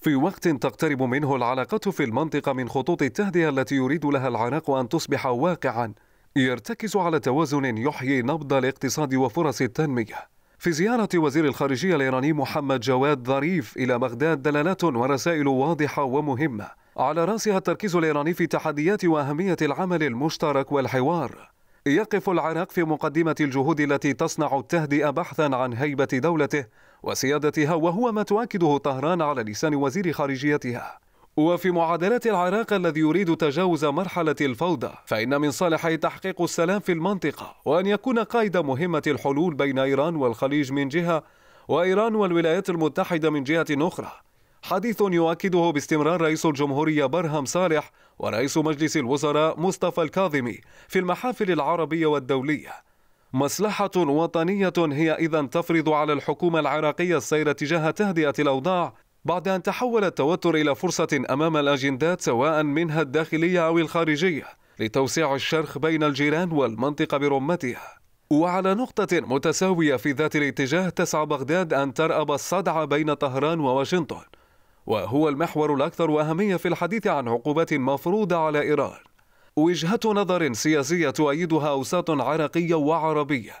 في وقت تقترب منه العلاقات في المنطقة من خطوط التهدئة التي يريد لها العراق أن تصبح واقعا يرتكز على توازن يحيي نبض الاقتصاد وفرص التنمية في زيارة وزير الخارجية الإيراني محمد جواد ظريف إلى بغداد دلالات ورسائل واضحة ومهمة على رأسها التركيز الإيراني في تحديات وأهمية العمل المشترك والحوار يقف العراق في مقدمة الجهود التي تصنع التهدئة بحثا عن هيبة دولته وسيادتها وهو ما تؤكده طهران على لسان وزير خارجيتها وفي معادلات العراق الذي يريد تجاوز مرحلة الفوضى فإن من صالحه تحقيق السلام في المنطقة وأن يكون قائد مهمة الحلول بين إيران والخليج من جهة وإيران والولايات المتحدة من جهة أخرى حديث يؤكده باستمرار رئيس الجمهورية برهم صالح ورئيس مجلس الوزراء مصطفى الكاظمي في المحافل العربية والدولية مصلحة وطنية هي إذا تفرض على الحكومة العراقية السير تجاه تهدئة الأوضاع بعد أن تحول التوتر إلى فرصة أمام الأجندات سواء منها الداخلية أو الخارجية لتوسيع الشرخ بين الجيران والمنطقة برمتها وعلى نقطة متساوية في ذات الاتجاه تسعى بغداد أن ترأب الصدع بين طهران وواشنطن وهو المحور الأكثر أهمية في الحديث عن عقوبات مفروضة على إيران وجهة نظر سياسية تؤيدها أوساط عراقية وعربية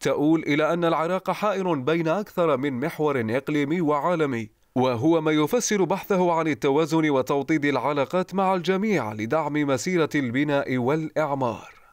تؤول إلى أن العراق حائر بين أكثر من محور إقليمي وعالمي وهو ما يفسر بحثه عن التوازن وتوطيد العلاقات مع الجميع لدعم مسيرة البناء والإعمار